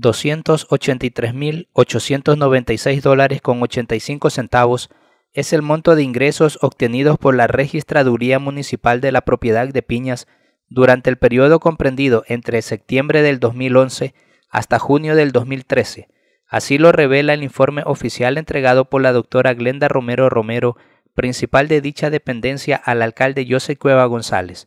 283.896 dólares con 85 centavos es el monto de ingresos obtenidos por la Registraduría Municipal de la Propiedad de Piñas durante el periodo comprendido entre septiembre del 2011 hasta junio del 2013. Así lo revela el informe oficial entregado por la doctora Glenda Romero Romero, principal de dicha dependencia, al alcalde José Cueva González.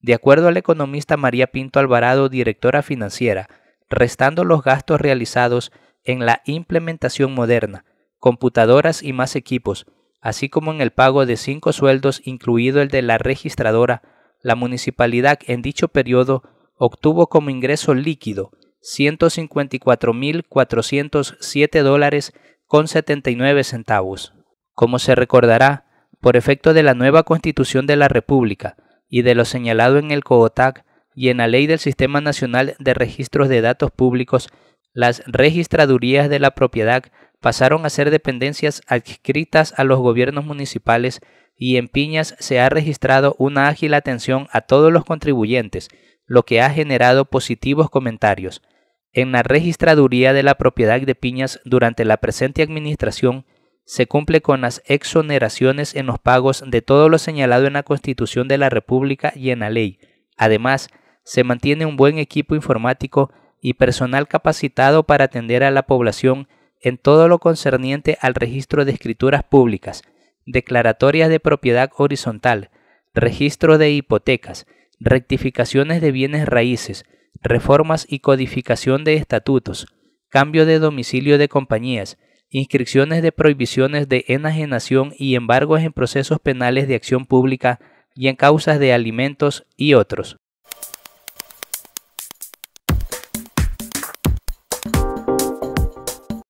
De acuerdo al economista María Pinto Alvarado, directora financiera, restando los gastos realizados en la implementación moderna, computadoras y más equipos, así como en el pago de cinco sueldos incluido el de la registradora, la municipalidad en dicho periodo obtuvo como ingreso líquido 154.407 dólares con 79 centavos. Como se recordará, por efecto de la nueva Constitución de la República y de lo señalado en el COOTAC, y en la Ley del Sistema Nacional de Registros de Datos Públicos, las registradurías de la propiedad pasaron a ser dependencias adscritas a los gobiernos municipales y en Piñas se ha registrado una ágil atención a todos los contribuyentes, lo que ha generado positivos comentarios. En la registraduría de la propiedad de Piñas durante la presente administración, se cumple con las exoneraciones en los pagos de todo lo señalado en la Constitución de la República y en la ley. Además, se mantiene un buen equipo informático y personal capacitado para atender a la población en todo lo concerniente al registro de escrituras públicas, declaratorias de propiedad horizontal, registro de hipotecas, rectificaciones de bienes raíces, reformas y codificación de estatutos, cambio de domicilio de compañías, inscripciones de prohibiciones de enajenación y embargos en procesos penales de acción pública y en causas de alimentos y otros.